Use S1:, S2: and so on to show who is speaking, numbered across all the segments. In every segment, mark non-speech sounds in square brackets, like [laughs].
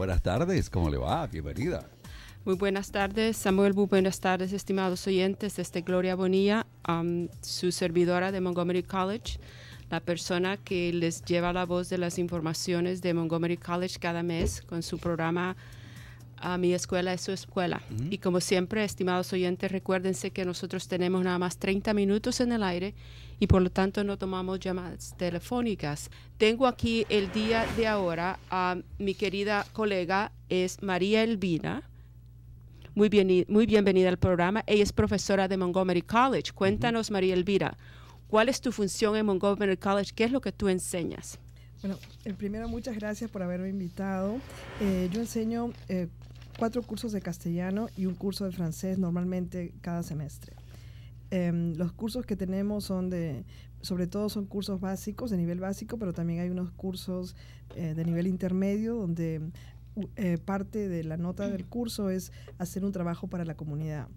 S1: Buenas tardes, ¿cómo le va? Bienvenida.
S2: Muy buenas tardes, Samuel. Muy buenas tardes, estimados oyentes. Este Gloria Bonilla, su servidora de Montgomery College, la persona que les lleva la voz de las informaciones de Montgomery College cada mes con su programa a mi escuela es su escuela. Y como siempre, estimados oyentes, recuérdense que nosotros tenemos nada más 30 minutos en el aire y por lo tanto no tomamos llamadas telefónicas. Tengo aquí el día de ahora a mi querida colega, es María Elvira. Muy, bien, muy bienvenida al programa. Ella es profesora de Montgomery College. Cuéntanos, María Elvira, ¿cuál es tu función en Montgomery College? ¿Qué es lo que tú enseñas?
S3: Bueno, el primero, muchas gracias por haberme invitado. Eh, yo enseño eh, cuatro cursos de castellano y un curso de francés normalmente cada semestre. Em, los cursos que tenemos son de, sobre todo son cursos básicos, de nivel básico, pero también hay unos cursos eh, de nivel intermedio donde eh, parte de la nota del curso es hacer un trabajo para la comunidad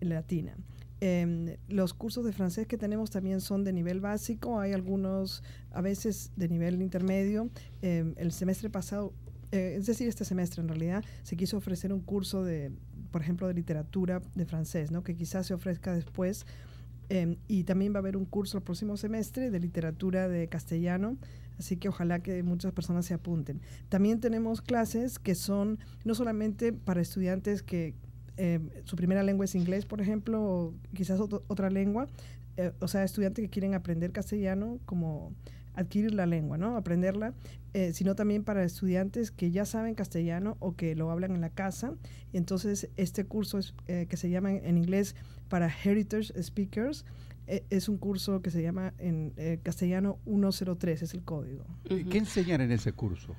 S3: latina. Em, los cursos de francés que tenemos también son de nivel básico, hay algunos a veces de nivel intermedio. Em, el semestre pasado, eh, es decir, este semestre en realidad, se quiso ofrecer un curso de por ejemplo, de literatura de francés, ¿no? que quizás se ofrezca después. Em, y también va a haber un curso el próximo semestre de literatura de castellano, así que ojalá que muchas personas se apunten. También tenemos clases que son no solamente para estudiantes que em, su primera lengua es inglés, por ejemplo, o quizás otra lengua, eh, o sea, estudiantes que quieren aprender castellano como adquirir la lengua, ¿no? Aprenderla, eh, sino también para estudiantes que ya saben castellano o que lo hablan en la casa. Y entonces este curso eh, que se llama en inglés para Heritage Speakers eh, es un curso que se llama en castellano 103, es el código.
S1: ¿Qué enseñan en ese curso?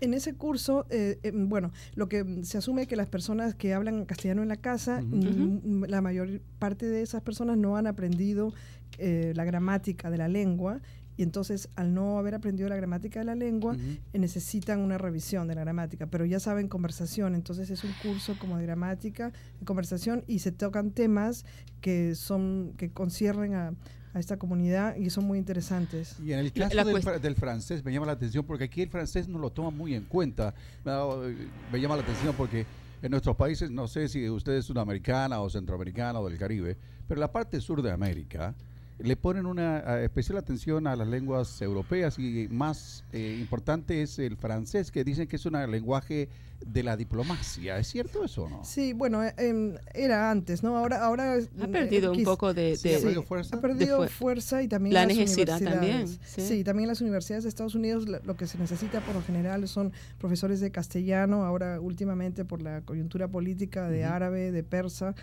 S3: En ese curso, em, bueno, lo que se asume es que las personas que hablan castellano en la casa, la mayor parte de esas personas no han aprendido la gramática de la lengua y entonces al no haber aprendido la gramática de la lengua eh, necesitan una revisión de la gramática, pero ya saben conversación, entonces es un curso como de gramática, de conversación y se tocan temas que son que concierren a esta comunidad y son muy interesantes. Y en el caso
S1: del, francés me llama la atención porque aquí el francés no lo toma muy en cuenta. Me, eh, me llama la atención porque en nuestros países, no sé si usted es sudamericana o centroamericana o del Caribe, pero la parte sur de América, le ponen una eh, especial atención a las lenguas europeas y más eh, importante es el francés, que dicen que es un lenguaje de la diplomacia. ¿Es cierto eso o no?
S3: Sí, bueno, eh, em, era antes, ¿no? Ahora, ahora ha mm, perdido un poco de, ha perdido fuerza, ha perdido fuerza y también la necesidad también. ¿sí? también las universidades de Estados Unidos lo que se necesita por lo general son profesores de castellano. Ahora últimamente por la coyuntura política de árabe, de persa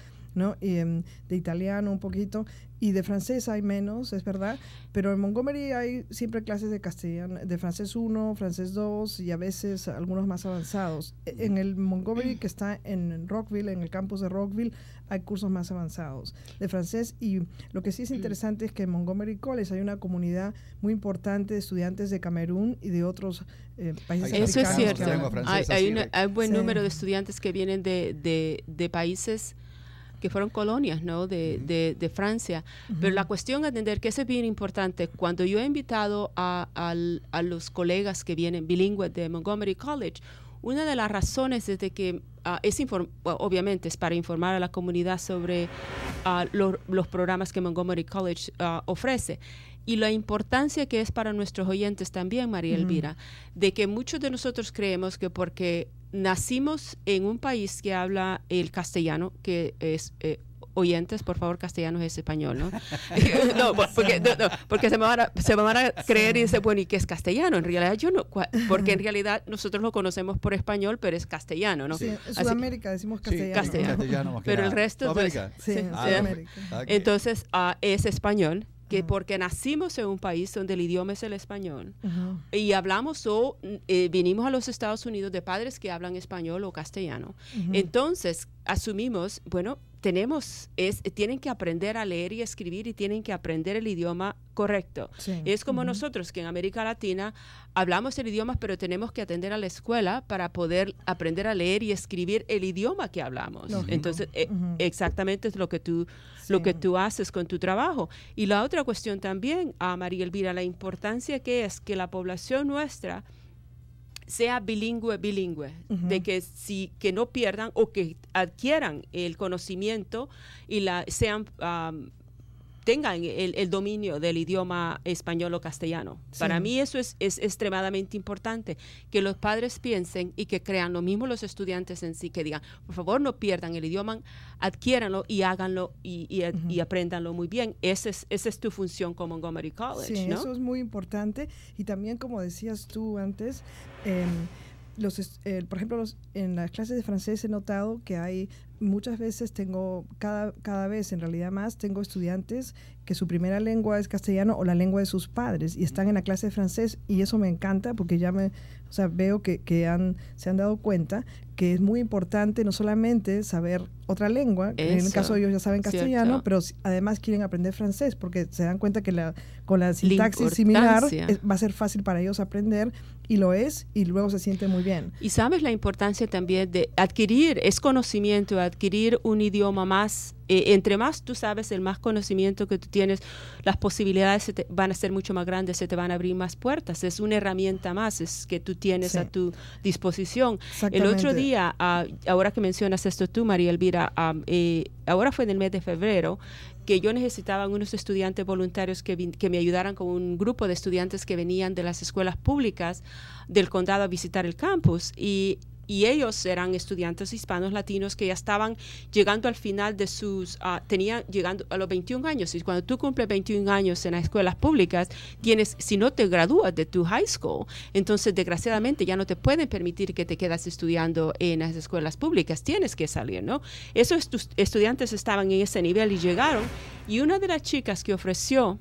S3: y, em, de italiano un poquito, y de francés hay menos, es verdad, pero en Montgomery hay siempre clases de castellano, de francés 1, francés 2 y a veces algunos más avanzados. E, en el Montgomery que está en Rockville, en el campus de Rockville, hay cursos más avanzados de francés y lo que sí es interesante es que en Montgomery College hay una comunidad muy importante de estudiantes de Camerún y de otros eh, países. Eso es cierto. hay, un buen número
S2: de estudiantes que vienen de países que fueron colonias ¿no? de, Francia. Pero la cuestión entender que eso es bien importante. Cuando yo he invitado a, a los colegas que vienen bilingües de Montgomery College, una de las razones es que ah, obviamente es para informar a la comunidad sobre ah, los programas que Montgomery College ah, ofrece y la importancia que es para nuestros oyentes también, María Elvira, de que muchos de nosotros creemos que porque nacimos en un país que habla el castellano, que es... Eh, oyentes, por favor, castellano es español, [laughs] [laughs] ¿no? no, porque, se, me van a, creer y dicen, bueno, ¿y qué es castellano? En realidad yo no, porque en [laughs] realidad nosotros lo conocemos por español, pero es castellano, ¿no? Sí, Así, Sudamérica
S3: decimos castellano. Sí, castellano. pero el resto... Entonces, sí,
S2: ah, entonces es español que porque nacimos en un país donde el idioma es el español y hablamos o eh, vinimos a los Estados Unidos de padres que hablan español o castellano. Entonces, asumimos, bueno, tenemos, es, tienen que aprender a leer y escribir y tienen que aprender el idioma correcto. Es como nosotros que en América Latina hablamos el idioma, pero tenemos que atender a la escuela para poder aprender a leer y escribir el idioma que hablamos. Entonces, e, exactamente es lo que, tú, lo que tú haces con tu trabajo. Y la otra cuestión también, a María Elvira, la importancia que es que la población nuestra sea bilingüe, bilingüe, de que, si, que no pierdan o que adquieran el conocimiento y la, sean tengan el, dominio del idioma español o castellano. Para mí eso es, es, extremadamente importante, que los padres piensen y que crean lo mismo los estudiantes en sí, que digan, por favor no pierdan el idioma, adquiéranlo y háganlo y, eh, aprendanlo muy bien. Ese es, esa es tu función como Montgomery College. Sí, eso es
S3: muy importante. Y también, como decías tú antes, em, los, eh, por ejemplo, los, en las clases de francés he notado que hay muchas veces tengo, cada, cada vez en realidad más, tengo estudiantes que su primera lengua es castellano o la lengua de sus padres y están en la clase de francés y eso me encanta porque ya me, o sea, veo que, que han, se han dado cuenta que es muy importante no solamente saber otra lengua, en el caso ellos ya saben castellano, pero además quieren aprender francés porque se dan cuenta que la, con la sintaxis similar va a ser fácil para ellos aprender y lo es y luego se siente muy bien.
S2: Y sabes la importancia también de adquirir, es conocimiento, adquirir un idioma más eh, entre más tú sabes, el más conocimiento que tú tienes, las posibilidades se te, van a ser mucho más grandes, se te van a abrir más puertas. Es una herramienta más que tú tienes a tu disposición. El otro día, ah, ahora que mencionas esto tú, María Elvira, ah, eh, ahora fue en el mes de febrero que yo necesitaba unos estudiantes voluntarios que, que, me ayudaran con un grupo de estudiantes que venían de las escuelas públicas del condado a visitar el campus. Y y ellos eran estudiantes hispanos latinos que ya estaban llegando al final de sus, ah, tenían llegando a los 21 años. Y cuando tú cumples 21 años en las escuelas públicas, tienes, si no te gradúas de tu high school, entonces desgraciadamente ya no te pueden permitir que te quedas estudiando en las escuelas públicas, tienes que salir, ¿no? Esos estudiantes estaban en ese nivel y llegaron. Y una de las chicas que ofreció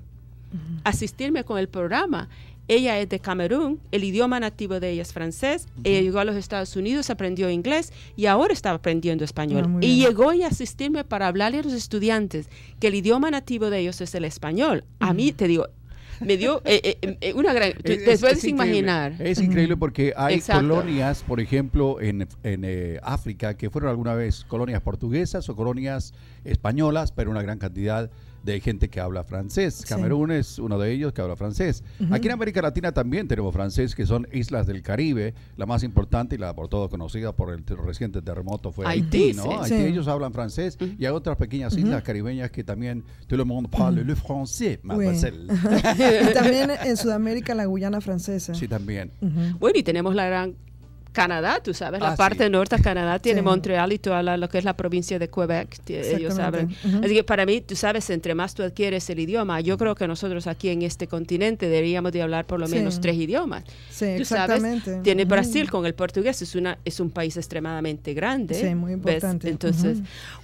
S2: asistirme con el programa ella es de Camerún, el idioma nativo de ella es francés, ella llegó a los Estados Unidos, aprendió inglés y ahora está aprendiendo español. Ah, y llegó y asistirme para hablarle a los estudiantes que el idioma nativo de ellos es el español. A mí, te digo, me dio eh, eh, em, eh, una gran... te puedes imaginar. Es increíble porque hay colonias,
S1: por ejemplo, en, África, que fueron alguna vez colonias portuguesas o colonias españolas, pero una gran cantidad de gente que habla francés. Camerún es uno de ellos que habla francés. Aquí en América Latina también tenemos francés, que son islas del Caribe. La más importante y la por todo conocida por el reciente terremoto fue Haití, ¿no? ellos hablan francés. Y hay otras pequeñas islas caribeñas que también, todo el mundo parle le mademoiselle. [laughs] y también en
S2: Sudamérica la Guyana francesa. Sí, también. Bueno, y tenemos la gran Canadá, tú sabes, la ah, parte norte de Canadá [laughs] tiene Montreal y toda lo que es la provincia de Quebec, ellos saben. Así que para mí, tú sabes, entre más tú adquieres el idioma, yo creo que nosotros aquí en este continente deberíamos de hablar por lo menos tres idiomas.
S3: Sí, exactamente. tiene Brasil
S2: con el portugués, es, una, es un país extremadamente grande. Sí, muy importante. Entonces,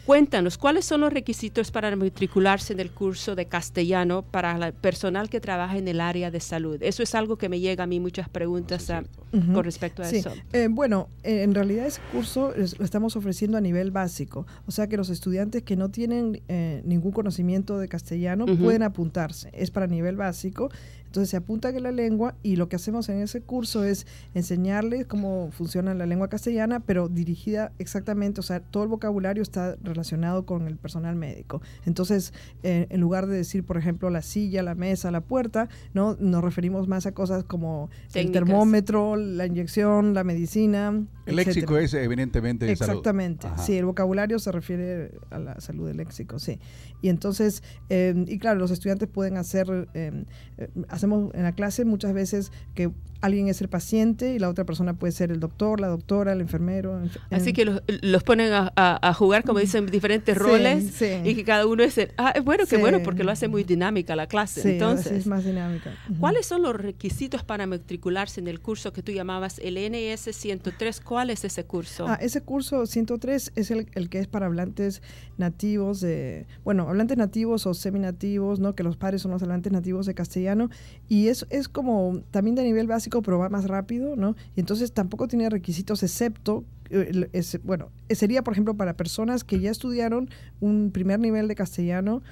S2: cuéntanos, ¿cuáles son los requisitos para matricularse en el curso de castellano para el personal que trabaja en el área de salud? Eso es algo que me llega a mí muchas preguntas a, con respecto a eso.
S3: Eh, bueno, eh, en realidad ese curso lo estamos ofreciendo a nivel básico, o sea que los estudiantes que no tienen eh, ningún conocimiento de castellano pueden apuntarse, es para nivel básico entonces se apunta que la lengua y lo que hacemos en ese curso es enseñarles cómo funciona la lengua castellana, pero dirigida exactamente, o sea, todo el vocabulario está relacionado con el personal médico. Entonces, eh, en lugar de decir, por ejemplo, la silla, la mesa, la puerta, no nos referimos más a cosas como el termómetro, la inyección, la medicina. El léxico
S1: es evidentemente de Exactamente, sí, el
S3: vocabulario se refiere a la salud del léxico, sí. Y entonces, eh, y claro, los estudiantes pueden hacer, hacer eh, hacemos en la clase muchas veces que alguien es el paciente y la otra persona puede ser el doctor, la doctora, el enfermero. Así que
S2: los, ponen a, jugar, como mm. dicen, diferentes roles y que cada uno es, el, ah, bueno, qué que bueno, porque lo hace muy dinámica la clase. Entonces, es
S3: más dinámica. ¿Cuáles
S2: son los requisitos para matricularse en el curso que tú llamabas el NS 103? ¿Cuál es ese curso? Ah, ese
S3: curso 103 es el, que es para hablantes nativos de, bueno, hablantes nativos o seminativos, ¿no? Que los padres son los hablantes nativos de castellano y es, es como también de nivel básico, pero va más rápido, ¿no? Y entonces tampoco tiene requisitos, excepto, eh, bueno, eh, sería, por ejemplo, para personas que ya estudiaron un primer nivel de castellano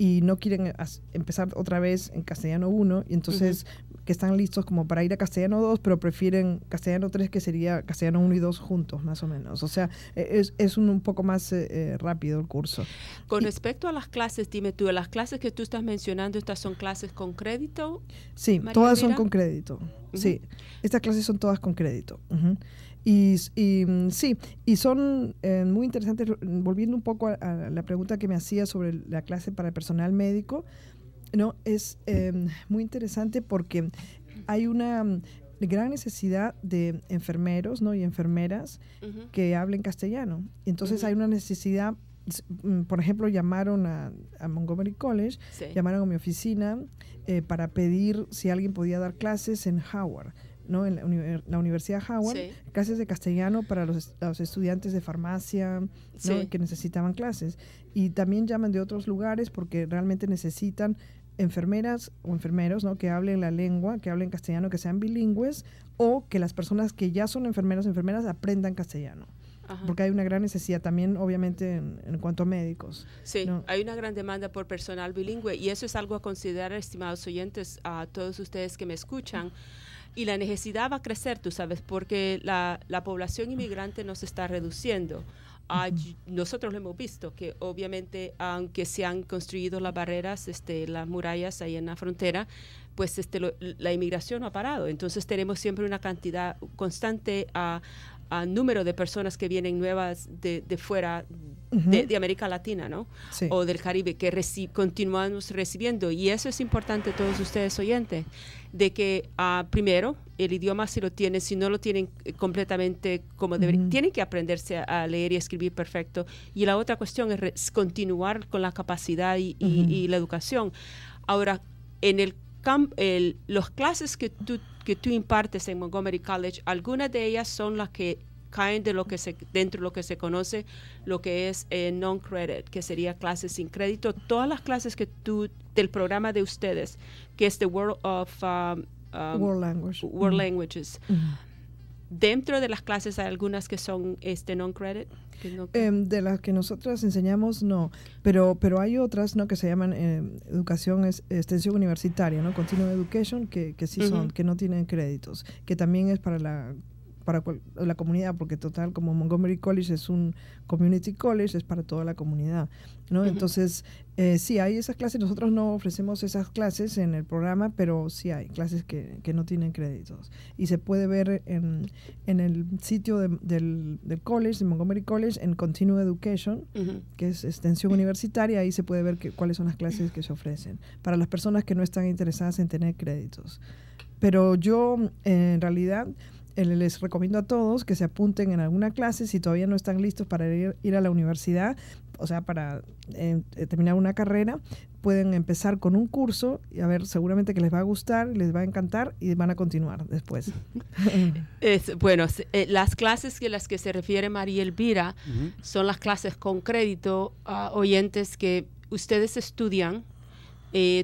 S3: y no quieren empezar otra vez en castellano 1 y entonces que están listos como para ir a castellano 2 pero prefieren castellano 3 que sería castellano 1 y 2 juntos más o menos o sea e-, es, es un, poco más eh, eh, rápido el curso
S2: con respecto a las clases dime tú las clases que tú estás mencionando estas son clases con crédito sí todas son con
S3: crédito sí estas clases son todas con crédito y, mm, sí, y son eh, muy interesantes, volviendo un poco a, la pregunta que me hacía sobre la clase para el personal médico, no es em, muy interesante porque hay una mm, gran necesidad de enfermeros ¿no? y enfermeras que hablen castellano. Entonces hay una necesidad, mm, por ejemplo, llamaron a, Montgomery College, llamaron a mi oficina eh, para pedir si alguien podía dar clases en Howard ¿no? en la, Universidad Howard, clases de castellano para los, estudiantes de farmacia que necesitaban clases. Y también llaman de otros lugares porque realmente necesitan enfermeras o enfermeros ¿no? que hablen la lengua, que hablen castellano, que sean bilingües o que las personas que ya son enfermeras o enfermeras aprendan castellano. porque hay una gran necesidad también, obviamente, en, cuanto a médicos. Sí, hay
S2: una gran demanda por personal bilingüe y eso es algo a considerar, estimados oyentes, a todos ustedes que me escuchan y la necesidad va a crecer, tú sabes, porque la, la población inmigrante no se está reduciendo. nosotros lo hemos visto, que obviamente, aunque se han construido las barreras, este, las murallas ahí en la frontera, pues este, la inmigración no ha parado. Entonces tenemos siempre una cantidad constante a número de personas que vienen nuevas de, fuera de, América Latina, ¿no? O del Caribe, que continuamos recibiendo. Y eso es importante, todos ustedes oyentes, de que ah, primero el idioma si lo tienen, si no lo tienen eh, completamente como deberían, tienen que aprenderse a, leer y escribir perfecto. Y la otra cuestión es continuar con la capacidad y, y la educación. Ahora, en el los clases que tú, que tú impartes en Montgomery College, algunas de ellas son las que caen de lo que se, dentro de lo que se conoce, lo que es eh, non-credit, que sería clases sin crédito. Todas las clases que tú, del programa de ustedes, que es the World of... Um, um, World
S3: mm.
S2: Languages. Mm dentro de las clases hay algunas que son este non-credit?
S3: Em, de las que nosotras enseñamos, no. Pero, pero hay otras ¿no? que se llaman eh, educación, extensión universitaria, ¿no? Continuum Education, que, que sí son, que no tienen créditos, que también es para la para la comunidad, porque total, como Montgomery College es un community college, es para toda la comunidad, Entonces, eh, sí, hay esas clases, nosotros no ofrecemos esas clases en el programa, pero sí hay clases que, no tienen créditos. Y se puede ver en, el sitio del, del, college, de Montgomery College, en continuo Education, que es extensión universitaria, ahí se puede ver cuáles son las clases que se ofrecen para las personas que no están interesadas en tener créditos. Pero yo, en realidad, eh, les recomiendo a todos que se apunten en alguna clase si todavía no están listos para ir, a la universidad, o sea, para eh, eh, terminar una carrera, pueden empezar con un curso y a ver, seguramente que les va a gustar, les va a encantar y van a continuar después.
S2: [laughs] es, bueno, las clases que las que se refiere María Elvira son las clases con crédito a oyentes que ustedes estudian,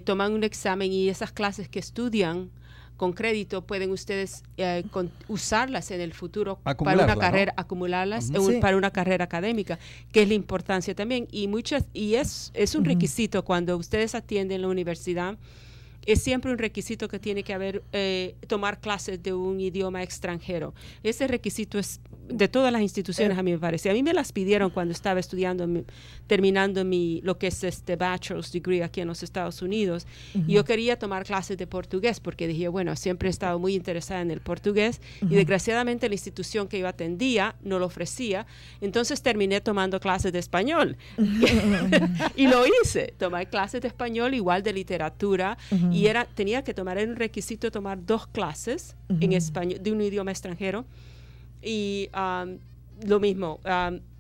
S2: toman un examen y esas clases que estudian con crédito pueden ustedes eh, usarlas en el futuro para una carrera, acumularlas para una carrera académica, que es la importancia también. Y muchas, y es, es un requisito cuando ustedes atienden la universidad, es siempre un requisito que tiene que haber eh, tomar clases de un idioma extranjero. Ese requisito es de todas las instituciones, eh. a mí me parece. A mí me las pidieron cuando estaba estudiando, terminando mi, lo que es este bachelor's degree aquí en los Estados Unidos. y Yo quería tomar clases de portugués porque dije, bueno, siempre he estado muy interesada en el portugués y desgraciadamente la institución que yo atendía no lo ofrecía. Entonces terminé tomando clases de español [laughs] [laughs] y lo hice. Tomé clases de español, igual de literatura y era, tenía que tomar, el requisito requisito tomar dos clases en español, de un idioma extranjero y lo mismo.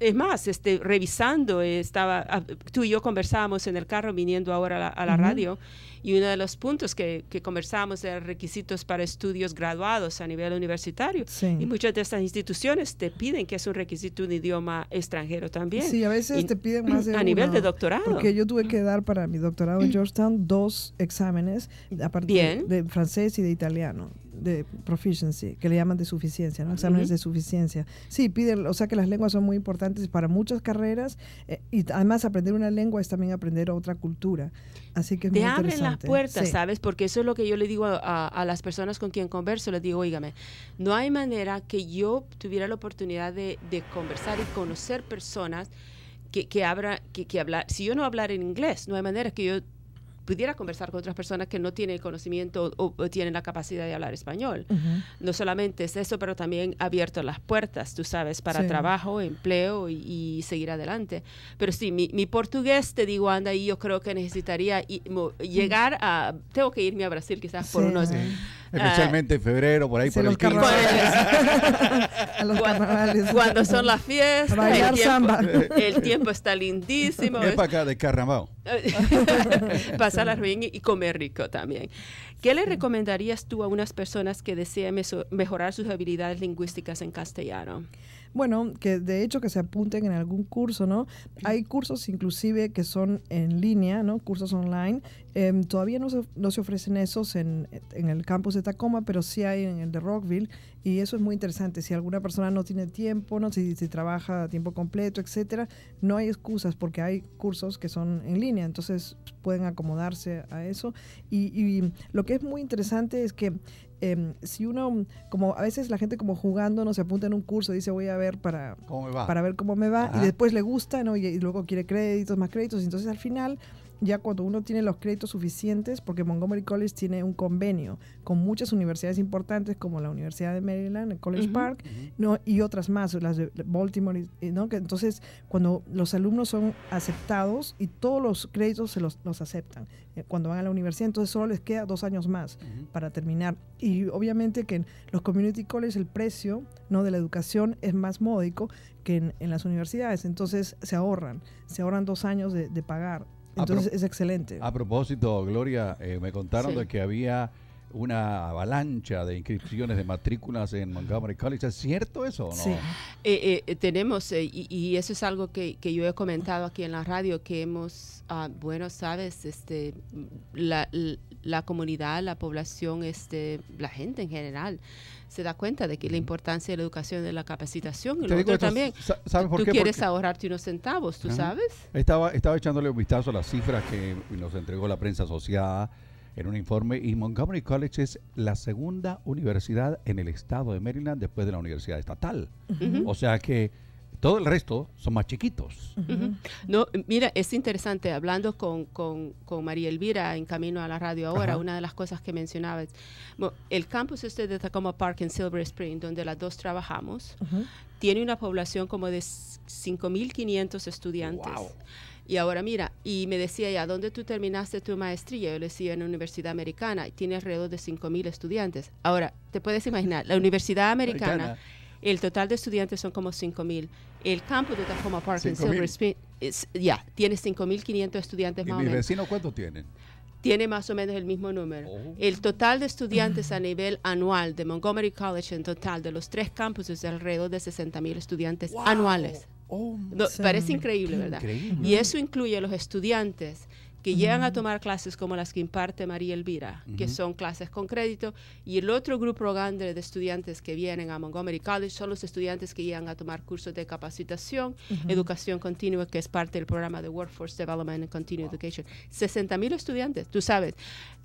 S2: es más, este, revisando, estaba, ah, tú y yo conversábamos en el carro viniendo ahora a la, radio y uno de los puntos que, conversábamos eran requisitos para estudios graduados a nivel universitario. Y muchas de estas instituciones te piden que es un requisito un idioma extranjero también. Sí, a veces te piden más de A nivel de doctorado. Porque yo
S3: tuve que dar para mi doctorado en mm. Georgetown dos exámenes a partir de francés y de italiano de proficiency, que le llaman de suficiencia, ¿no? exámenes de suficiencia. Sí, piden, o sea que las lenguas son muy importantes para muchas carreras eh, y además aprender una lengua es también aprender otra cultura. Así que es Te abren las puertas, ¿sabes?
S2: Porque eso es lo que yo le digo a, las personas con quien converso, les digo, oígame, no hay manera que yo tuviera la oportunidad de, conversar y conocer personas que, que, que, que hablar, si yo no hablar en inglés, no hay manera que yo pudiera conversar con otras personas que no tienen conocimiento o, tienen la capacidad de hablar español. No solamente es eso, pero también ha abierto las puertas, tú sabes, para trabajo, empleo y, seguir adelante. Pero sí, mi, mi, portugués, te digo, anda, y yo creo que necesitaría llegar a... Tengo que irme a Brasil quizás por unos...
S1: Especialmente en febrero, por ahí, por el [laughs] a
S2: los cuando, cuando, son las fiestas, el tiempo, está lindísimo. Es para acá de carnaval. [laughs] Pasarla bien y comer rico también. ¿Qué le recomendarías tú a unas personas que desean mejorar sus habilidades lingüísticas en castellano?
S3: bueno, que de hecho que se apunten en algún curso, ¿no? Hay cursos inclusive que son en línea, ¿no? Cursos online. Em, todavía no se, no se ofrecen esos en, en, el campus de Tacoma, pero sí hay en el de Rockville y eso es muy interesante. Si alguna persona no tiene tiempo, ¿no? Si, si trabaja a tiempo completo, etcétera, no hay excusas porque hay cursos que son en línea, entonces pueden acomodarse a eso. Y, y lo que es muy interesante es que Em, si uno, como a veces la gente como jugando, no se apunta en un curso, dice voy a ver para, ¿Cómo para ver cómo me va, y después le gusta, ¿no? Y, y, luego quiere créditos, más créditos, entonces al final ya cuando uno tiene los créditos suficientes, porque Montgomery College tiene un convenio con muchas universidades importantes como la Universidad de Maryland, el College Park, ¿no? y otras más, las de Baltimore, ¿no? que entonces cuando los alumnos son aceptados y todos los créditos se los, aceptan, eh, cuando van a la universidad, entonces solo les queda dos años más para terminar. Y obviamente que en los community colleges el precio ¿no? de la educación es más módico que en, las universidades, entonces se ahorran, se ahorran dos años de pagar entonces es excelente.
S1: A propósito, Gloria, eh, me contaron de que había una avalancha de inscripciones de matrículas en Montgomery College. ¿Es cierto eso o no? Sí. Eh,
S2: eh, tenemos, eh, y, eso es algo que, yo he comentado aquí en la radio, que hemos, ah, bueno, sabes, este, la, la, comunidad, la población, este, la gente en general, se da cuenta de que la importancia de la educación, de la capacitación, y lo también. ¿sabes por tú quieres ahorrarte unos centavos, ¿tú sabes?
S1: Estaba, estaba echándole un vistazo a las cifras que nos entregó la prensa asociada en un informe y Montgomery College es la segunda universidad en el estado de Maryland después de la universidad estatal. O sea que todo el resto son más chiquitos.
S2: No, mira, es interesante, hablando con, con, con, María Elvira en camino a la radio ahora, una de las cosas que mencionaba es, el campus este de Tacoma Park en Silver Spring, donde las dos trabajamos, tiene una población como de 5.500 estudiantes. Y ahora mira, y me decía ya, ¿dónde tú terminaste tu maestría? Yo le decía en la Universidad Americana y tiene alrededor de 5.000 estudiantes. Ahora, te puedes imaginar, la Universidad Americana, el total de estudiantes son como 5.000. El campus de Tacoma Park en Silver Spring, ya, tiene 5.500 estudiantes o más. ¿Y mis vecinos cuántos tienen? tiene más o menos el mismo número. Oh. El total de estudiantes a nivel anual de Montgomery College en total de los tres campus es alrededor de 60,000 mil estudiantes anuales parece increíble, ¿verdad? Y eso incluye a los estudiantes que llegan a tomar clases como las que imparte María Elvira, que son clases con crédito, y el otro grupo grande de estudiantes que vienen a Montgomery College son los estudiantes que llegan a tomar cursos de capacitación, educación continua, que es parte del programa de Workforce Development and Continuing Education. 60.000 mil estudiantes, tú sabes.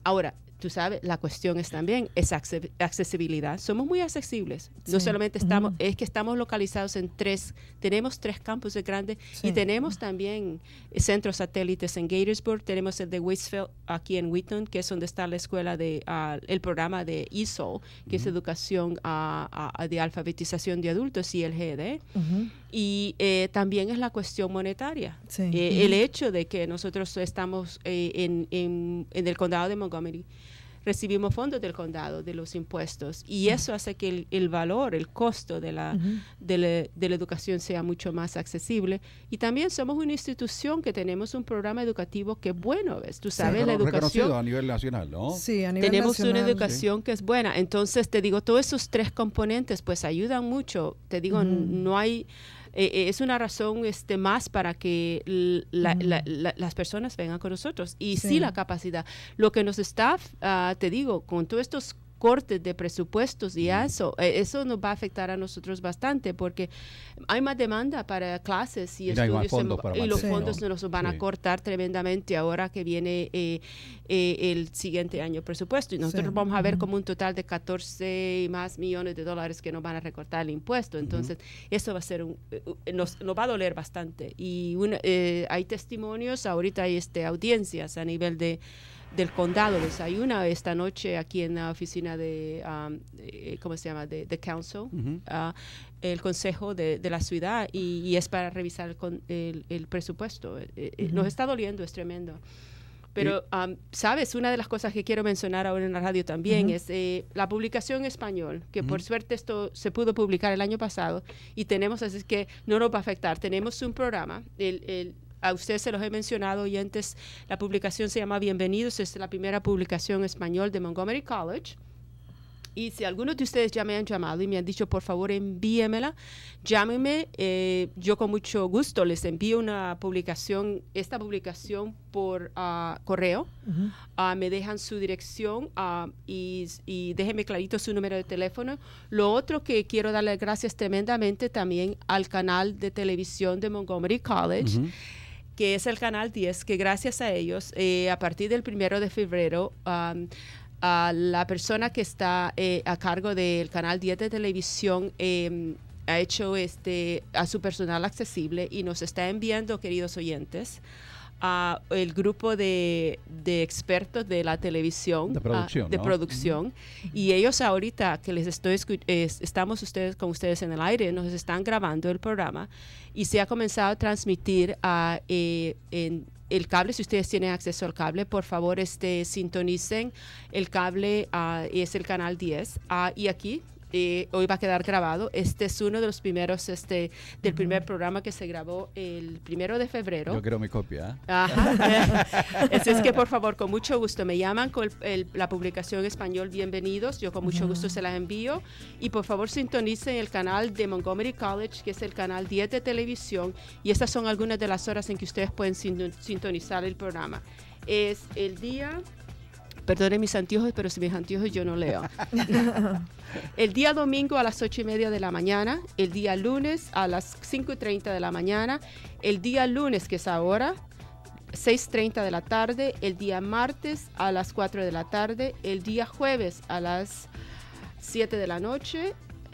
S2: Ahora, tú sabes, la cuestión es también es accesibilidad. Somos muy accesibles. No solamente estamos, es que estamos localizados en tres, tenemos tres campos grandes y tenemos también centros satélites en Gatorsburg, tenemos el de Westfield aquí en Wheaton, que es donde está la escuela de, ah, el programa de ESOL, que es educación ah, ah, de alfabetización de adultos y el GED. Y eh, también es la cuestión monetaria.
S3: Eh, el hecho
S2: de que nosotros estamos eh, en el condado de Montgomery recibimos fondos del condado, de los impuestos, y eso hace que el, valor, el costo de la, de la, educación sea mucho más accesible. Y también somos una institución que tenemos un programa educativo que bueno, ¿ves? Tú sabes, la educación... a
S1: nivel nacional, ¿no? Sí, a nivel Tenemos una educación
S2: que es buena. Entonces, te digo, todos esos tres componentes pues ayudan mucho. Te digo, no hay... Eh, eh, es una razón este, más para que mm. las personas vengan con nosotros. Y sí. la capacidad. Lo que nos está, ah, te digo, con todos estos cortes de presupuestos y mm. eso, e, eso nos va a afectar a nosotros bastante porque hay más demanda para clases y estudios y los fondos nos van a cortar tremendamente ahora que viene eh, eh, el siguiente año presupuesto y nosotros vamos a ver como un total de 14 y más millones de dólares que nos van a recortar el impuesto. Entonces, eso va a ser un, eh, nos, nos, va a doler bastante. Y hay testimonios, ahorita hay este, audiencias a nivel de del condado desayuna esta noche aquí en la oficina de, um, eh, ¿cómo se llama?, de, council, ah, el consejo de, la ciudad y, es para revisar el, el, presupuesto. Eh, eh, nos está doliendo, es tremendo. Pero, um, ¿sabes? Una de las cosas que quiero mencionar ahora en la radio también es la publicación español, que por suerte esto se pudo publicar el año pasado y tenemos, así que no nos va a afectar. Tenemos un programa, el a ustedes se los he mencionado y antes la publicación se llama Bienvenidos, es la primera publicación español de Montgomery College. Y si algunos de ustedes ya me han llamado y me han dicho, por favor, envíemela, llámenme. Eh, yo con mucho gusto les envío una publicación, esta publicación por ah, correo. Ah, me dejan su dirección ah, y, y, déjenme clarito su número de teléfono. Lo otro que quiero darle gracias tremendamente también al canal de televisión de Montgomery College que es el Canal 10, que gracias a ellos, eh, a partir del primero de febrero, a la persona que está eh, a cargo del Canal 10 de televisión em, ha hecho este, a su personal accesible y nos está enviando, queridos oyentes, a el grupo de, de expertos de la televisión de ah, producción, y ellos ahorita que les estoy estamos ustedes con ustedes en el aire nos están grabando el programa y se ha comenzado a transmitir a eh, en el cable, si ustedes tienen acceso al cable, por favor este, sintonicen el cable, ah, es el canal 10. Ah, y aquí y hoy va a quedar grabado. Este es uno de los primeros, este, del primer programa que se grabó el primero de febrero. Yo quiero mi copia. ¿eh? Ajá. [laughs] es que, por favor, con mucho gusto, me llaman con la publicación español Bienvenidos. Yo con mucho gusto se las envío. Y por favor, sintonicen el canal de Montgomery College, que es el canal 10 de televisión. Y estas son algunas de las horas en que ustedes pueden sintonizar el programa. Es el día Perdone mis anteojos, pero si mis anteojos yo no leo. [laughs] el día domingo a las 8 y media de la mañana, el día lunes a las 5 y 30 de la mañana, el día lunes, que es ahora, 6.30 de la tarde, el día martes a las 4 de la tarde, el día jueves a las 7 de la noche,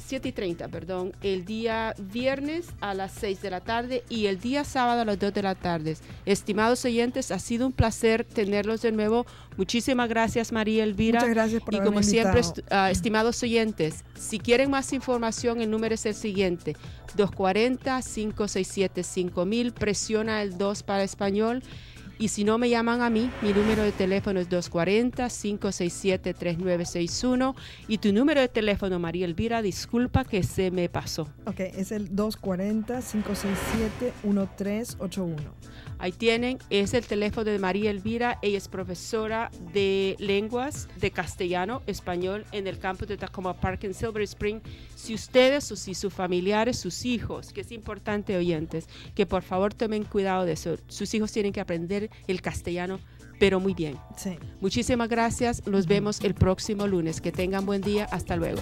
S2: 7 y 30, perdón, el día viernes a las 6 de la tarde y el día sábado a las 2 de la tarde. Estimados oyentes, ha sido un placer tenerlos de nuevo. Muchísimas gracias, María Elvira. Muchas gracias por Y como siempre, ah, estimados oyentes, si quieren más información, el número es el siguiente: 240-567-5000. Presiona el 2 para español y si no me llaman a mí, mi número de teléfono es 240-567-3961. Y tu número de teléfono, María Elvira, disculpa que se me pasó.
S3: Ok, es el 240-567-1381. Ahí tienen, es el teléfono de
S2: María Elvira, ella es profesora de lenguas de castellano, español en el campus de Tacoma Park en Silver Spring. Si ustedes o si sus familiares, sus hijos, que es importante oyentes, que por favor tomen cuidado de eso, sus hijos tienen que aprender el castellano pero muy bien. Muchísimas gracias. Nos vemos el próximo lunes. Que tengan buen día. Hasta luego.